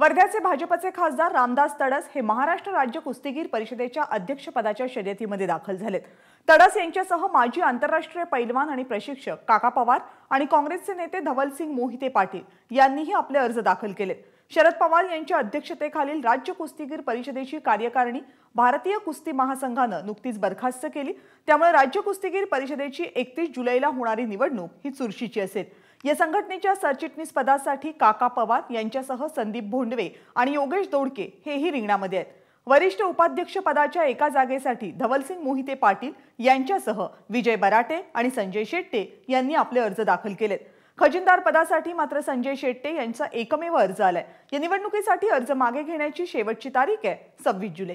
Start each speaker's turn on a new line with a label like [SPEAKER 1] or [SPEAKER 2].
[SPEAKER 1] वर्ध्याचे भाजपचे खासदार रामदास तडस हे महाराष्ट्र राज्य कुस्तीगीर परिषदेच्या अध्यक्षपदाच्या शर्यतीमध्ये दाखल झालेत तडस यांच्यासह माजी आंतरराष्ट्रीय पैलवान आणि प्रशिक्षक काका पवार आणि काँग्रेसचे नेते धवलसिंग मोहिते पाटील यांनीही आपले अर्ज दाखल केलेत शरद पवार यांच्या अध्यक्षतेखालील राज्य कुस्तीगीर परिषदेची कार्यकारिणी भारतीय कुस्ती महासंघानं नुकतीच बरखास्त केली त्यामुळे राज्य कुस्तीगीर परिषदेची एकतीस जुलैला होणारी निवडणूक ही चुरशीची असेल या संघटनेच्या सरचिटणीस पदासाठी काका पवार यांच्यासह संदीप भोंडवे आणि योगेश दोडके हेही रिंगणामध्ये आहेत वरिष्ठ उपाध्यक्ष पदाच्या एका जागेसाठी धवलसिंग मोहिते पाटील यांच्यासह विजय बराटे आणि संजय शेट्टे यांनी आपले अर्ज दाखल केलेत खजिनदार पदासाठी मात्र संजय शेट्टे यांचा एकमेव अर्ज आलाय या निवडणुकीसाठी अर्ज मागे घेण्याची शेवटची तारीख आहे सव्वीस जुलै